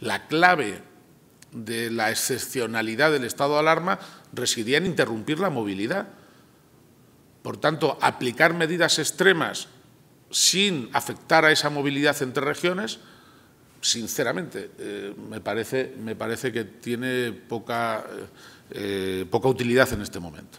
la clave de la excepcionalidad del estado de alarma residía en interrumpir la movilidad. Por tanto, aplicar medidas extremas sin afectar a esa movilidad entre regiones, sinceramente, eh, me, parece, que tiene poca eh, eh, utilidad en este momento.